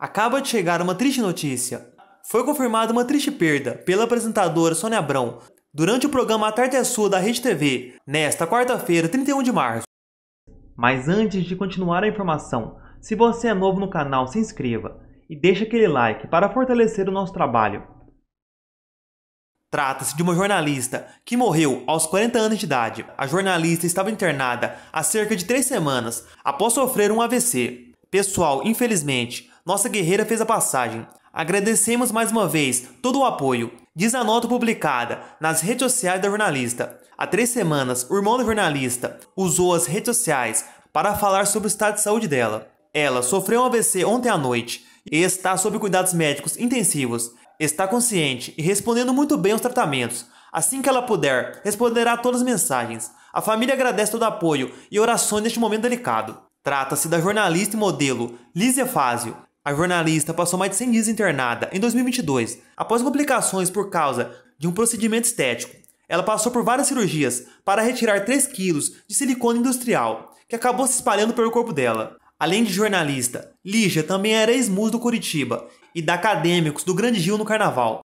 Acaba de chegar uma triste notícia. Foi confirmada uma triste perda pela apresentadora Sônia Abrão durante o programa A Tarde é Sua da Rede TV, nesta quarta-feira, 31 de março. Mas antes de continuar a informação, se você é novo no canal, se inscreva e deixe aquele like para fortalecer o nosso trabalho. Trata-se de uma jornalista que morreu aos 40 anos de idade. A jornalista estava internada há cerca de três semanas após sofrer um AVC. Pessoal, infelizmente, nossa guerreira fez a passagem. Agradecemos mais uma vez todo o apoio. Diz a nota publicada nas redes sociais da jornalista. Há três semanas, o irmão da jornalista usou as redes sociais para falar sobre o estado de saúde dela. Ela sofreu um AVC ontem à noite e está sob cuidados médicos intensivos. Está consciente e respondendo muito bem aos tratamentos. Assim que ela puder, responderá a todas as mensagens. A família agradece todo o apoio e orações neste momento delicado. Trata-se da jornalista e modelo Lízia Fazio, a jornalista passou mais de 100 dias internada em 2022, após complicações por causa de um procedimento estético. Ela passou por várias cirurgias para retirar 3 quilos de silicone industrial, que acabou se espalhando pelo corpo dela. Além de jornalista, Lígia também era ex mus do Curitiba e da Acadêmicos do Grande Rio no Carnaval.